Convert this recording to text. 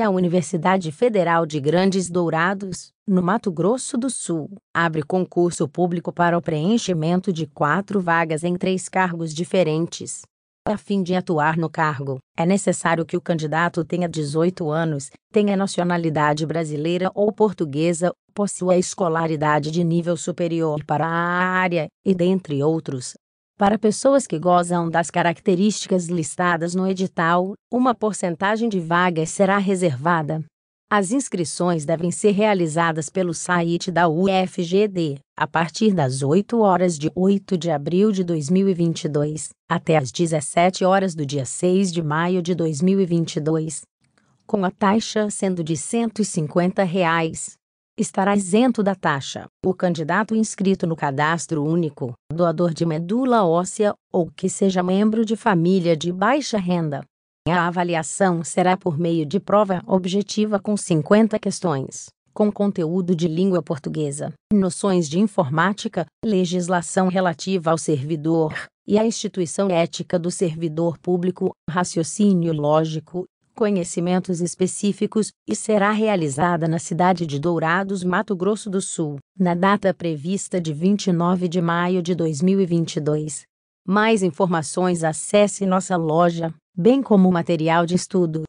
é a Universidade Federal de Grandes Dourados, no Mato Grosso do Sul. Abre concurso público para o preenchimento de quatro vagas em três cargos diferentes. A fim de atuar no cargo, é necessário que o candidato tenha 18 anos, tenha nacionalidade brasileira ou portuguesa, possua escolaridade de nível superior para a área, e dentre outros, para pessoas que gozam das características listadas no edital, uma porcentagem de vagas será reservada. As inscrições devem ser realizadas pelo site da UFGD, a partir das 8 horas de 8 de abril de 2022 até as 17 horas do dia 6 de maio de 2022, com a taxa sendo de R$ 150. Reais estará isento da taxa. O candidato inscrito no cadastro único, doador de medula óssea ou que seja membro de família de baixa renda. A avaliação será por meio de prova objetiva com 50 questões, com conteúdo de língua portuguesa, noções de informática, legislação relativa ao servidor e à instituição ética do servidor público, raciocínio lógico conhecimentos específicos e será realizada na cidade de Dourados, Mato Grosso do Sul, na data prevista de 29 de maio de 2022. Mais informações acesse nossa loja, bem como material de estudo.